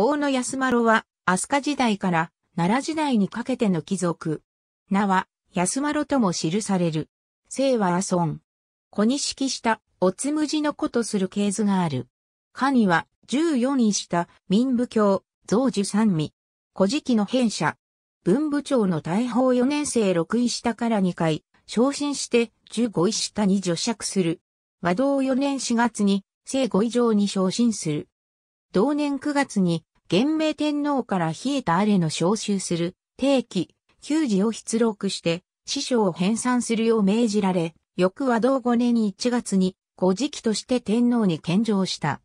大野安麿は、飛鳥時代から奈良時代にかけての貴族。名は、安麿とも記される。姓は阿孫。子に式した、おつむじの子とする系図がある。家には、14位した、民部教、増寿三味。古事記の編者。文部長の大宝4年生6位下から2回、昇進して15位下に除爵する。和道4年4月に、正五位上に昇進する。同年9月に、元明天皇から冷えたれの召集する、定期、給仕を出録して、師匠を編纂するよう命じられ、翌和道5年1月に、古事記として天皇に献上した。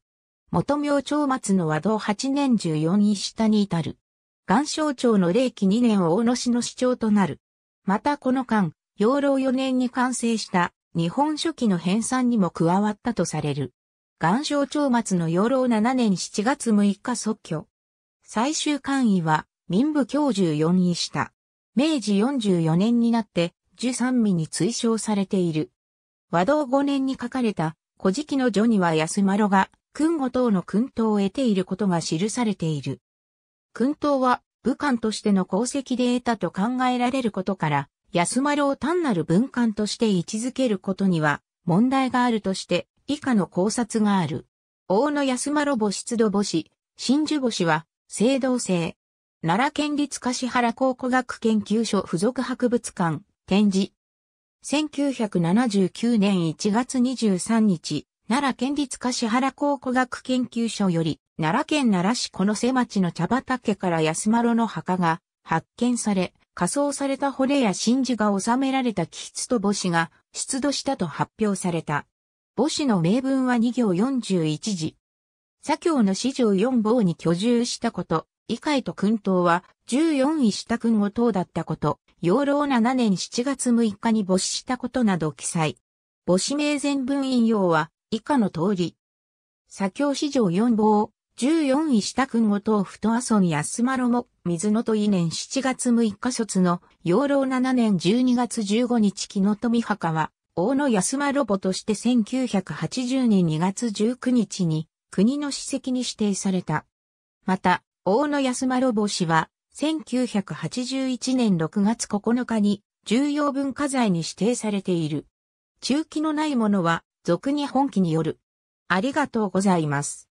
元明朝末の和道8年14日下に至る。元正朝の霊期2年を大野市の市長となる。またこの間、養老4年に完成した日本書紀の編纂にも加わったとされる。元正朝末の養老7年7月6日即居。最終官位は民部教授4位下。明治44年になって、十三位に追称されている。和道5年に書かれた、古事記の序には安丸が、君五等の君等を得ていることが記されている。君等は、武官としての功績で得たと考えられることから、安丸を単なる文官として位置づけることには、問題があるとして、以下の考察がある。大野安麻母出土母子、真珠母子は、青銅製。奈良県立柏原考古学研究所附属博物館、展示。1979年1月23日、奈良県立柏原考古学研究所より、奈良県奈良市この瀬町の茶畑から安丸の墓が発見され、仮装された骨や真珠が収められた木質と母子が出土したと発表された。母子の名文は2行41字、左京の四条四坊に居住したこと、異界と君等は14位下君後等だったこと、養老7年7月6日に没したことなど記載。母子名前文引用は以下の通り。左京市場4坊、14位下君後等ふと阿蘇に安丸も、水野と以年7月6日卒の養老7年12月15日木野富墓は、大野安丸母として1980年2月19日に、国の史跡に指定された。また、大野安丸星は、1981年6月9日に重要文化財に指定されている。中期のないものは、俗に本気による。ありがとうございます。